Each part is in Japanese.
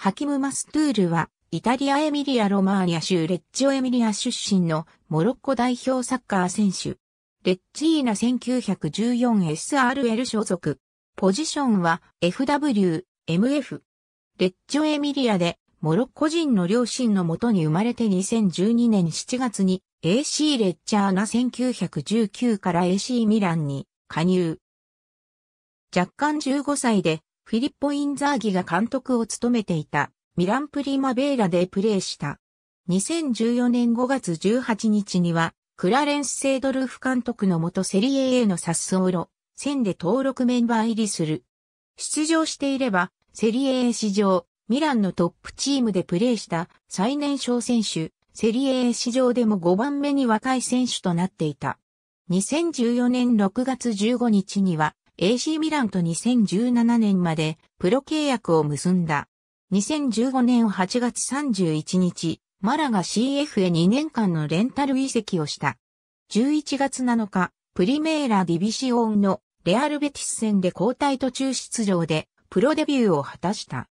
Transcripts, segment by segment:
ハキム・マストゥールは、イタリア・エミリア・ロマーニャ州レッジオ・エミリア出身のモロッコ代表サッカー選手。レッジーナ 1914SRL 所属。ポジションは FW、MF。レッジオ・エミリアで、モロッコ人の両親のもとに生まれて2012年7月に AC レッチャーナ1919から AC ミランに加入。若干15歳でフィリッポ・インザーギが監督を務めていたミランプリマベーラでプレーした。2014年5月18日には、クラレンス・セイドルフ監督のもとセリエ A のサッスオロ、戦で登録メンバー入りする。出場していれば、セリエ A 史上、ミランのトップチームでプレーした最年少選手、セリエ A 史上でも5番目に若い選手となっていた。2014年6月15日には、AC ミランと2017年までプロ契約を結んだ。2015年8月31日、マラが CF へ2年間のレンタル移籍をした。11月7日、プリメーラ・ディビシオンのレアル・ベティス戦で交代途中出場でプロデビューを果たした。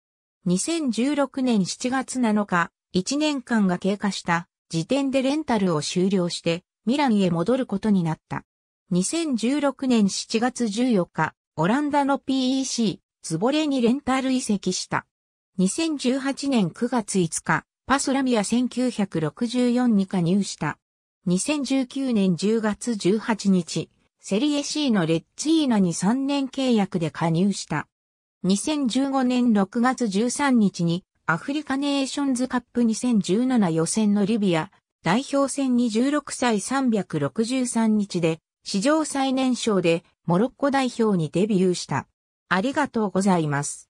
2016年7月7日、1年間が経過した時点でレンタルを終了してミランへ戻ることになった。2016年7月14日、オランダの PEC、ズボレにレンタル移籍した。2018年9月5日、パスラミア1964に加入した。2019年10月18日、セリエ C のレッツイーナに3年契約で加入した。2015年6月13日にアフリカネーションズカップ2017予選のリビア代表戦に16歳363日で史上最年少でモロッコ代表にデビューした。ありがとうございます。